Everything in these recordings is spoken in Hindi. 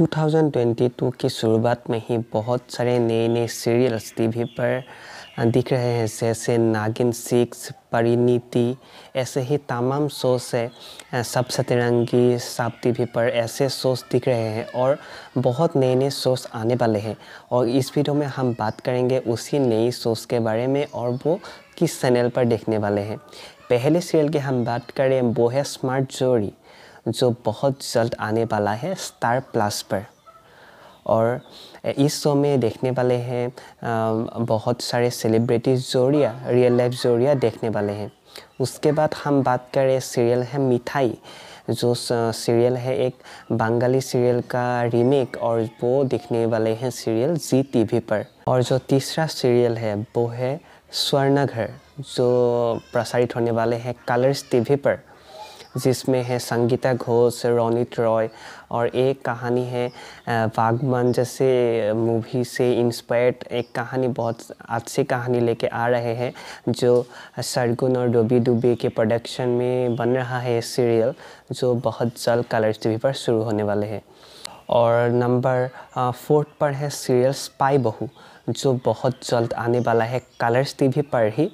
2022 की शुरुआत में ही बहुत सारे नए नए सीरियल्स टीवी पर दिख रहे हैं जैसे नागिन सिक्स परिणीति ऐसे ही तमाम शोज है सब सतरंगी साब टीवी पर ऐसे शोज दिख रहे हैं और बहुत नए नए शोज आने वाले हैं और इस वीडियो में हम बात करेंगे उसी नई शोज के बारे में और वो किस चैनल पर देखने वाले हैं पहले सीरियल की हम बात करें वो है स्मार्ट जोड़ी जो बहुत जल्द आने वाला है स्टार प्लस पर और इस शो में देखने वाले हैं बहुत सारे सेलिब्रिटीज जोरिया रियल लाइफ जोरिया देखने वाले हैं उसके बाद हम बात करें सीरियल है मिठाई जो सीरियल है एक बंगाली सीरियल का रीमेक और वो देखने वाले हैं सीरियल जी टीवी पर और जो तीसरा सीरियल है वो है स्वर्णघर जो प्रसारित होने वाले हैं कलर्स टीवी पर जिसमें है संगीता घोष रोनित रॉय और एक कहानी है वागमन जैसे मूवी से इंस्पायर्ड एक कहानी बहुत अच्छी कहानी लेके आ रहे हैं जो सरगुन और डोबी डुबे के प्रोडक्शन में बन रहा है सीरियल जो बहुत जल्द कलर्स टी पर शुरू होने वाले हैं और नंबर फोर्थ पर है सीरियल स्पाई बहू जो बहुत जल्द आने वाला है कलर्स टी वी पर ही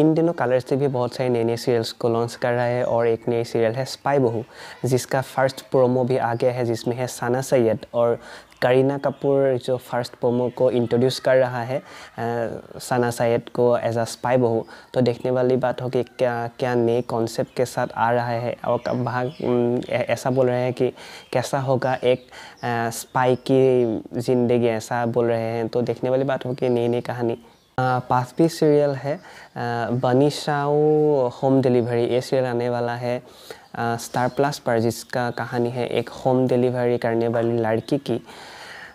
इन दिनों कलर्स टी वी बहुत सारे नए नए सीरियल्स को लॉन्च कर रहा है और एक नई सीरियल है स्पाई बहू जिसका फर्स्ट प्रोमो भी आ गया है जिसमें है साना सैयद और करीना कपूर जो फर्स्ट प्रोमो को इंट्रोड्यूस कर रहा है सना सैद को एज अ स्पाई बहू तो देखने वाली बात हो कि क्या क्या नए कॉन्सेप्ट के साथ आ रहा है और भाग ऐसा बोल रहे हैं कि कैसा होगा एक स्पाई की ज़िंदगी ऐसा बोल रहे हैं तो देखने वाली बात हो कि नई नई कहानी पासपी सीरियल है बनी शाओ होम डिलीवरी ये सीरियल आने वाला है स्टार प्लस पर जिसका कहानी है एक होम डिलीवरी करने वाली लड़की की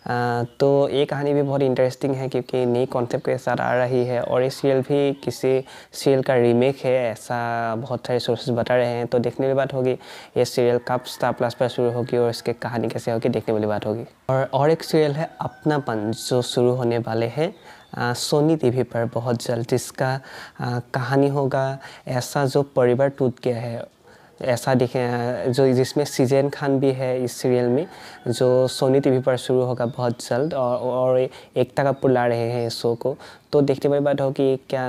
आ, तो ये कहानी भी बहुत इंटरेस्टिंग है क्योंकि नई कॉन्सेप्ट के साथ आ रही है और ये सीरियल भी किसी सीरियल का रीमेक है ऐसा बहुत सारे सोर्सेज बता रहे हैं तो देखने वाली बात होगी ये सीरियल कब स्टार प्लस पर शुरू होगी और इसके कहानी कैसे होगी देखने वाली बात होगी और और एक सीरियल है अपनापन जो शुरू होने वाले हैं सोनी टी पर बहुत जल्द जिसका कहानी होगा ऐसा जो परिवार टूट गया है ऐसा दिखे जो जिसमें सीजन खान भी है इस सीरियल में जो सोनी टीवी पर शुरू होगा बहुत जल्द और, और एकता कपूर ला रहे हैं इस शो को तो देखने वाली बात हो कि क्या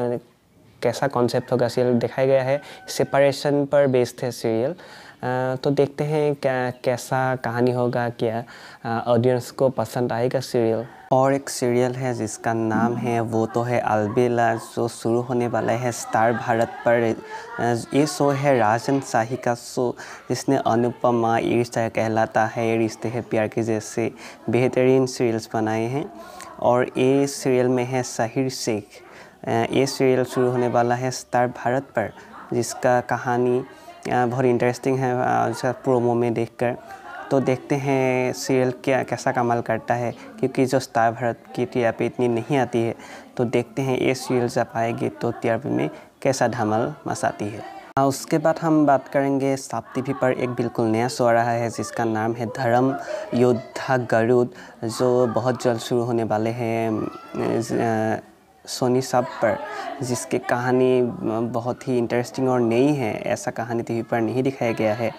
कैसा कॉन्सेप्ट होगा सीरियल दिखाया गया है सेपरेशन पर बेस्ड है सीरियल तो देखते हैं क्या कैसा कहानी होगा क्या ऑडियंस को पसंद आएगा सीरियल और एक सीरियल है जिसका नाम है वो तो है अलबेला जो शुरू होने वाला है स्टार भारत पर ये शो है राजन शाही का शो जिसने अनुपमा ईर्षा कहलाता है रिश्ते है प्यार के जैसे बेहतरीन सीरियल्स बनाए हैं और ये सीरियल में है साहिर शेख ये सीरियल शुरू होने वाला है स्टार भारत पर जिसका कहानी बहुत इंटरेस्टिंग है उसका प्रोमो में देखकर तो देखते हैं सीरियल क्या कैसा कमाल करता है क्योंकि जो स्टार भारत की टी तो पे इतनी नहीं आती है तो देखते हैं ये सीरियल जब आएगी तो टी में कैसा धमाल मसाती है उसके बाद हम बात करेंगे साप टी पर एक बिल्कुल नया शो आ रहा है जिसका नाम है धर्म योद्धा गरुड़ जो बहुत जल्द शुरू होने वाले हैं सोनी साहब पर जिसकी कहानी बहुत ही इंटरेस्टिंग और नई है ऐसा कहानी टी पर नहीं दिखाया गया है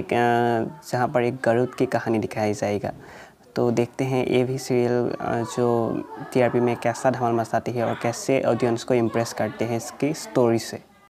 एक जहाँ पर एक गरुद की कहानी दिखाई जाएगा तो देखते हैं ये भी सीरियल जो टी में कैसा धमाल मचाती है और कैसे ऑडियंस को इम्प्रेस करते हैं इसकी स्टोरी से